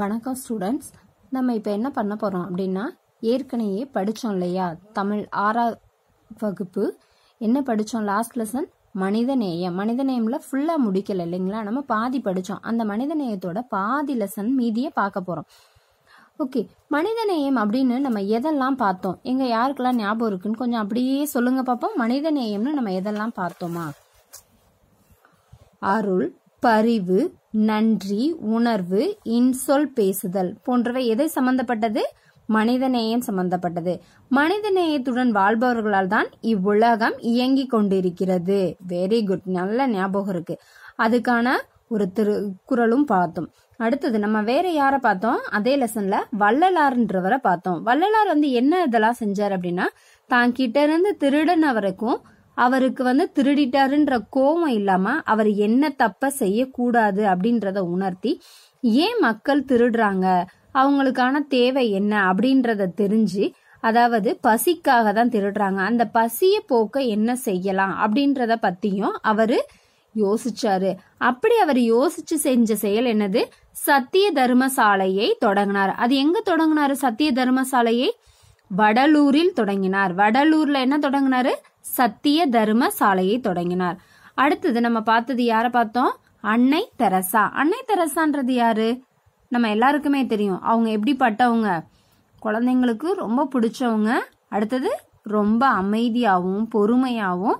வணக்கம் ஸ்டூடெண்ட்ஸ் நம்ம இப்போ என்ன பண்ண போகிறோம் அப்படின்னா ஏற்கனவே படித்தோம் இல்லையா தமிழ் ஆறா வகுப்பு என்ன படித்தோம் லாஸ்ட் லெசன் மனித நேயம் மனித நேயமில் ஃபுல்லாக முடிக்கலை இல்லைங்களா நம்ம பாதி படித்தோம் அந்த மனித நேயத்தோட பாதி லெசன் மீதியை பார்க்க போகிறோம் ஓகே மனித நேயம் அப்படின்னு நம்ம எதெல்லாம் பார்த்தோம் எங்கள் யாருக்கெல்லாம் ஞாபகம் இருக்குன்னு கொஞ்சம் அப்படியே சொல்லுங்க பார்ப்போம் மனித நேயம்னு நம்ம எதெல்லாம் பார்த்தோமா அருள் பரிவு நன்றி உணர்வு இன்சொல் பேசுதல் போன்றவை எதை சம்பந்தப்பட்டது மனிதநேயம் சம்பந்தப்பட்டது மனிதநேயத்துடன் வாழ்பவர்களால் தான் இவ்வுலகம் இயங்கி கொண்டிருக்கிறது வெரி குட் நல்ல ஞாபகம் இருக்கு அதுக்கான ஒரு திருக்குறளும் பார்த்தோம் அடுத்தது நம்ம வேற யார பார்த்தோம் அதே லெசன்ல வள்ளலார்ன்றவரை பார்த்தோம் வள்ளலார் வந்து என்ன இதெல்லாம் செஞ்சார் அப்படின்னா தான் கிட்ட இருந்து திருடன வரைக்கும் அவருக்கு வந்து திருடிட்டாருன்ற கோபம் இல்லாம அவர் என்ன தப்ப செய்யக்கூடாது அப்படின்றத உணர்த்தி ஏன் மக்கள் திருடுறாங்க அவங்களுக்கான தேவை என்ன அப்படின்றத தெரிஞ்சு அதாவது பசிக்காக தான் திருடுறாங்க அந்த பசிய போக்க என்ன செய்யலாம் அப்படின்றத பத்தியும் அவரு யோசிச்சாரு அப்படி அவர் யோசிச்சு செஞ்ச செயல் என்னது சத்திய தர்மசாலையை தொடங்கினார் அது எங்க தொடங்கினாரு சத்திய தர்மசாலையை வடலூரில் தொடங்கினார் வடலூர்ல என்ன தொடங்கினாரு சத்திய தர்ம சாலையை தொடங்கினார் அடுத்தது நம்ம பார்த்தது யாரை பார்த்தோம் அன்னை தெரசா அன்னை தெரசான்றது யாரு நம்ம எல்லாருக்குமே தெரியும் அவங்க எப்படிப்பட்டவங்க குழந்தைங்களுக்கு ரொம்ப பிடிச்சவங்க அடுத்தது ரொம்ப அமைதியாகவும் பொறுமையாகவும்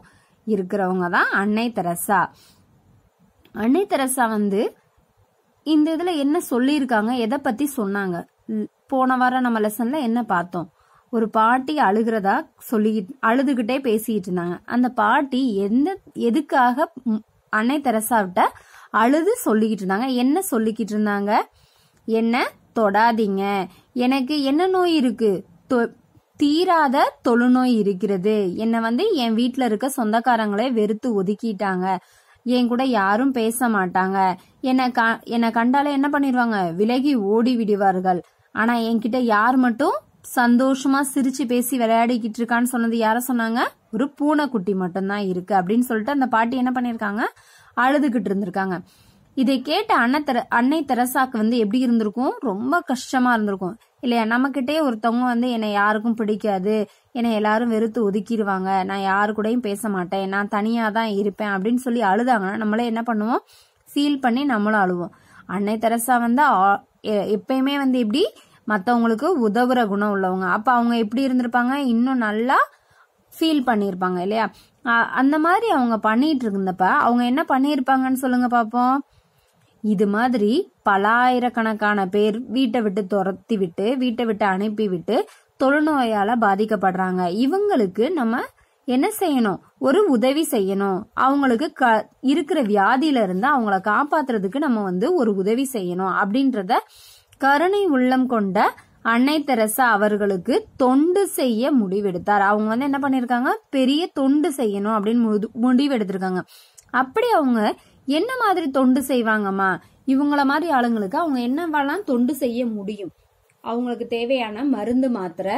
இருக்கிறவங்க தான் அன்னை தெரசா அன்னை தெரசா வந்து இந்த இதில் என்ன சொல்லியிருக்காங்க எதை பற்றி சொன்னாங்க போன வாரம் நம்ம லெசனில் என்ன பார்த்தோம் ஒரு பாட்டி அழுகிறதா சொல்லிக்கிட்டு அழுதுகிட்டே பேசிக்கிட்டு இருந்தாங்க அந்த பாட்டி எந்த எதுக்காக அன்னை தெரசாவிட்ட அழுது சொல்லிக்கிட்டு இருந்தாங்க என்ன சொல்லிக்கிட்டு இருந்தாங்க என்ன தொடாதீங்க எனக்கு என்ன நோய் இருக்கு தீராத தொழுநோய் இருக்கிறது என்னை வந்து என் வீட்டில் இருக்க சொந்தக்காரங்களே வெறுத்து ஒதுக்கிட்டாங்க என் கூட யாரும் பேச மாட்டாங்க என்னை க என்னை கண்டாலே என்ன பண்ணிடுவாங்க விலகி ஓடி விடுவார்கள் ஆனால் என்கிட்ட யார் மட்டும் சந்தோஷமா சிரிச்சு பேசி விளையாடிக்கிட்டு இருக்கான்னு சொன்னது யார சொன்னாங்க ஒரு பூனைக்குட்டி மட்டும்தான் இருக்கு அப்படின்னு சொல்லிட்டு அந்த பாட்டி என்ன பண்ணிருக்காங்க அழுதுகிட்டு இருந்திருக்காங்க இதை கேட்ட அண்ணன் தெர அன்னை தெரசாக்கு வந்து எப்படி இருந்திருக்கும் ரொம்ப கஷ்டமா இருந்திருக்கும் இல்லையா கிட்டே ஒருத்தவங்க வந்து என்னை யாருக்கும் பிடிக்காது என்னை எல்லாரும் வெறுத்து ஒதுக்கிடுவாங்க நான் யாரு கூடயும் பேச மாட்டேன் நான் தனியா தான் இருப்பேன் அப்படின்னு சொல்லி அழுதாங்கன்னா நம்மளே என்ன பண்ணுவோம் ஃபீல் பண்ணி நம்மளும் அழுவோம் அன்னை தெரசா வந்து எப்பயுமே வந்து எப்படி மற்றவங்களுக்கு உதவுற குணம் உள்ளவங்க அப்போ அவங்க எப்படி இருந்திருப்பாங்க இன்னும் நல்லா ஃபீல் பண்ணியிருப்பாங்க இல்லையா அந்த மாதிரி அவங்க பண்ணிட்டு இருந்தப்ப அவங்க என்ன பண்ணியிருப்பாங்கன்னு சொல்லுங்க பார்ப்போம் இது மாதிரி பலாயிரக்கணக்கான பேர் வீட்டை விட்டு துரத்தி விட்டு வீட்டை விட்டு அனுப்பி விட்டு தொழுநோயால பாதிக்கப்படுறாங்க இவங்களுக்கு நம்ம என்ன செய்யணும் ஒரு உதவி செய்யணும் அவங்களுக்கு க இருக்கிற வியாதியில இருந்து அவங்கள காப்பாத்துறதுக்கு நம்ம வந்து ஒரு உதவி செய்யணும் அப்படின்றத கருணை உள்ளம் கொண்ட அன்னை தெரசா அவர்களுக்கு தொண்டு செய்ய முடிவெடுத்தார் அவங்க வந்து என்ன பண்ணிருக்காங்க பெரிய தொண்டு செய்யணும் அப்படின்னு முடிவெடுத்திருக்காங்க அப்படி அவங்க என்ன மாதிரி தொண்டு செய்வாங்கம்மா இவங்கள மாதிரி ஆளுங்களுக்கு அவங்க என்னவெல்லாம் தொண்டு செய்ய முடியும் அவங்களுக்கு தேவையான மருந்து மாத்திரை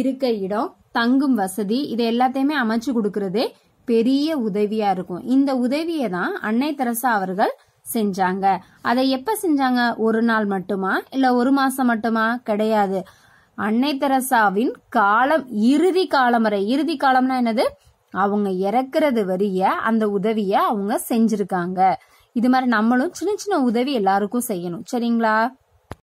இருக்க இடம் தங்கும் வசதி இது எல்லாத்தையுமே அமைச்சு கொடுக்கறதே பெரிய உதவியா இருக்கும் இந்த உதவியை தான் அன்னை தெரசா அவர்கள் செஞ்சாங்க அதை எப்ப செஞ்சாங்க ஒரு நாள் மட்டுமா இல்ல ஒரு மாசம் மட்டுமா கிடையாது அன்னை தெரசாவின் காலம் இறுதி காலம் வரை இறுதி காலம்னா என்னது அவங்க இறக்குறது வரிய அந்த உதவிய அவங்க செஞ்சிருக்காங்க இது மாதிரி நம்மளும் சின்ன சின்ன உதவி எல்லாருக்கும் செய்யணும் சரிங்களா